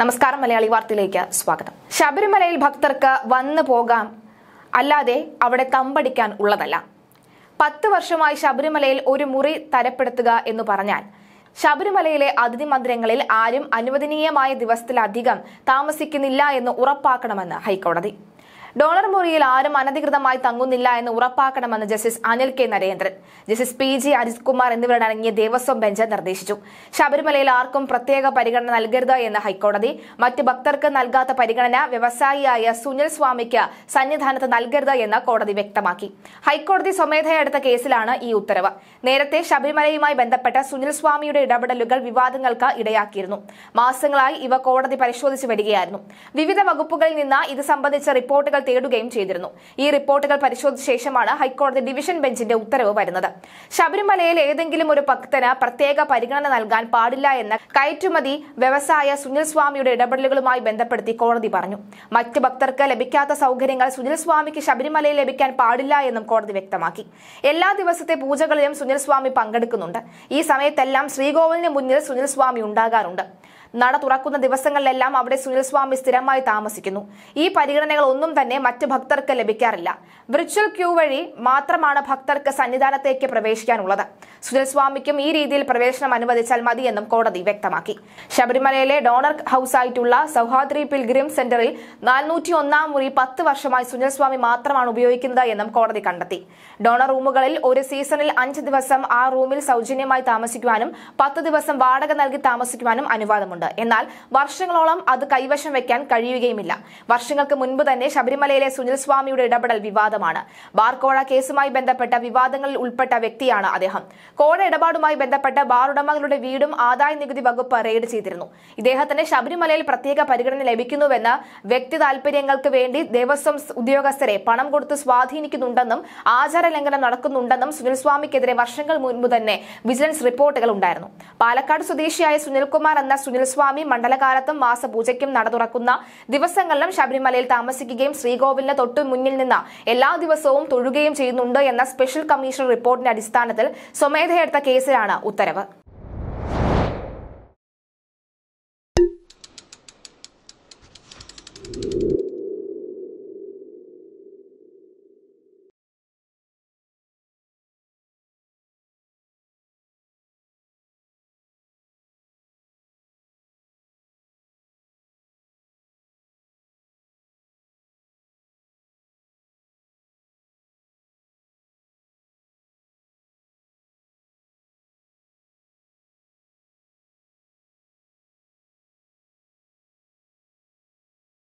നമസ്കാരം മലയാളി വാർത്തയിലേക്ക് സ്വാഗതം ശബരിമലയിൽ ഭക്തർക്ക് വന്നു പോകാം അല്ലാതെ അവിടെ തമ്പടിക്കാൻ ഉള്ളതല്ല പത്ത് വർഷമായി ശബരിമലയിൽ ഒരു മുറി തരപ്പെടുത്തുക എന്ന് പറഞ്ഞാൽ ശബരിമലയിലെ അതിഥി മന്ദിരങ്ങളിൽ ആരും അനുവദനീയമായ ദിവസത്തിലധികം താമസിക്കുന്നില്ല എന്ന് ഉറപ്പാക്കണമെന്ന് ഹൈക്കോടതി ഡോളർ മുറിയിൽ ആരും അനധികൃതമായി തങ്ങുന്നില്ല എന്ന് ഉറപ്പാക്കണമെന്ന് justice Anil K Narendran justice P G Ajithkumar എന്നിവരടങ്ങിയ ദേവസ്വം ബെഞ്ച് നിർദ്ദേശിച്ചു ശബരിമലയിൽ ആർക്കും പ്രത്യേക പരിഗണന നൽകരുത് എന്ന് ഹൈക്കോടതി മറ്റ് ഭക്തർക്ക് നൽകാത്ത പരിഗണന വ്യവസായിയായ സുനിൽ സ്വാമിക്ക് സന്നിധാനത്ത് നൽകരുത് എന്ന് കോടതി വ്യക്തമാക്കി ഹൈക്കോടതി സ്വമേധയെടുത്ത കേസിലാണ് ഈ ഉത്തരവ് നേരത്തെ ശബരിമലയുമായി ബന്ധപ്പെട്ട സുനിൽ സ്വാമിയുടെ ഇടപെടലുകൾ വിവാദങ്ങൾക്ക് ഇടയാക്കിയിരുന്നു മാസങ്ങളായി ഇവ കോടതി പരിശോധിച്ചു വരികയായിരുന്നു വിവിധ വകുപ്പുകളിൽ നിന്ന് ഇത് സംബന്ധിച്ച റിപ്പോർട്ടുകൾ തേടുകയും ചെയ്തിരുന്നു ഈ റിപ്പോർട്ടുകൾ പരിശോധിച്ച ശേഷമാണ് ഹൈക്കോടതി ഡിവിഷൻ ബെഞ്ചിന്റെ ഉത്തരവ് വരുന്നത് ശബരിമലയിൽ ഏതെങ്കിലും ഒരു ഭക്തന് പ്രത്യേക പരിഗണന നൽകാൻ പാടില്ല എന്ന് കയറ്റുമതി വ്യവസായ സുനിൽ സ്വാമിയുടെ ഇടപെടലുകളുമായി ബന്ധപ്പെടുത്തി കോടതി പറഞ്ഞു മറ്റ് ഭക്തർക്ക് ലഭിക്കാത്ത സൗകര്യങ്ങൾ സുനിൽ സ്വാമിക്ക് ശബരിമലയിൽ ലഭിക്കാൻ പാടില്ല എന്നും കോടതി വ്യക്തമാക്കി എല്ലാ ദിവസത്തെ പൂജകളിലും സുനിൽ സ്വാമി പങ്കെടുക്കുന്നുണ്ട് ഈ സമയത്തെല്ലാം ശ്രീകോവിലിന് മുന്നിൽ സുനിൽ സ്വാമി ഉണ്ടാകാറുണ്ട് നട തുറക്കുന്ന ദിവസങ്ങളിലെല്ലാം അവിടെ സുനിൽസ്വാമി സ്ഥിരമായി താമസിക്കുന്നു ഈ പരിഗണനകൾ ഒന്നും തന്നെ മറ്റ് ഭക്തർക്ക് ലഭിക്കാറില്ല വിർച്വൽ ക്യൂ വഴി മാത്രമാണ് ഭക്തർക്ക് സന്നിധാനത്തേക്ക് പ്രവേശിക്കാനുള്ളത് സുനിൽസ്വാമിക്കും ഈ രീതിയിൽ പ്രവേശനം അനുവദിച്ചാൽ മതിയെന്നും കോടതി വ്യക്തമാക്കി ശബരിമലയിലെ ഡോണർ ഹൌസായിട്ടുള്ള സൗഹാദ്രി പിൽഗ്രിം സെന്ററിൽ നാനൂറ്റി ഒന്നാം മുറി പത്ത് വർഷമായി സുനിൽസ്വാമി മാത്രമാണ് ഉപയോഗിക്കുന്നത് എന്നും കോടതി കണ്ടെത്തി ഡോണർ റൂമുകളിൽ ഒരു സീസണിൽ അഞ്ച് ദിവസം ആ റൂമിൽ സൗജന്യമായി താമസിക്കുവാനും പത്ത് ദിവസം വാടക നൽകി താമസിക്കുവാനും അനുവാദമുണ്ട് നടക്കുന്നുണ്ട് എന്നാൽ വർഷങ്ങളോളം അത് കൈവശം വെക്കാൻ കഴിയുകയുമില്ല വർഷങ്ങൾക്ക് മുൻപ് തന്നെ ശബരിമലയിലെ സുനിൽ സ്വാമിയുടെ ഇടപെടൽ വിവാദമാണ് ബാർകോഴ കേസുമായി ബന്ധപ്പെട്ട വിവാദങ്ങളിൽ ഉൾപ്പെട്ട വ്യക്തിയാണ് അദ്ദേഹം കോഴ ഇടപാടുമായി ബന്ധപ്പെട്ട ബാർ ഉടമകളുടെ വീടും ആദായ നികുതി വകുപ്പ് റെയ്ഡ് ചെയ്തിരുന്നു ഇദ്ദേഹത്തിന് ശബരിമലയിൽ പ്രത്യേക പരിഗണന ലഭിക്കുന്നുവെന്ന് വ്യക്തി താൽപര്യങ്ങൾക്ക് വേണ്ടി ദേവസ്വം ഉദ്യോഗസ്ഥരെ പണം കൊടുത്ത് സ്വാധീനിക്കുന്നുണ്ടെന്നും ആചാര ലംഘനം നടക്കുന്നുണ്ടെന്നും സുനിൽ സ്വാമിക്കെതിരെ വർഷങ്ങൾ മുൻപ് തന്നെ വിജിലൻസ് റിപ്പോർട്ടുകൾ ഉണ്ടായിരുന്നു പാലക്കാട് സ്വദേശിയായ സുനിൽകുമാർ എന്ന സുനിൽ ഗുരുസ്വാമി മണ്ഡലകാലത്തും മാസപൂജയ്ക്കും നട തുറക്കുന്ന ദിവസങ്ങളിലും ശബരിമലയിൽ താമസിക്കുകയും ശ്രീകോവിലിന് തൊട്ടു മുന്നിൽ നിന്ന് എല്ലാ ദിവസവും തൊഴുകയും ചെയ്യുന്നുണ്ട് എന്ന സ്പെഷ്യൽ കമ്മീഷൻ റിപ്പോർട്ടിന്റെ അടിസ്ഥാനത്തിൽ സ്വമേധയെടുത്ത കേസിലാണ് ഉത്തരവ്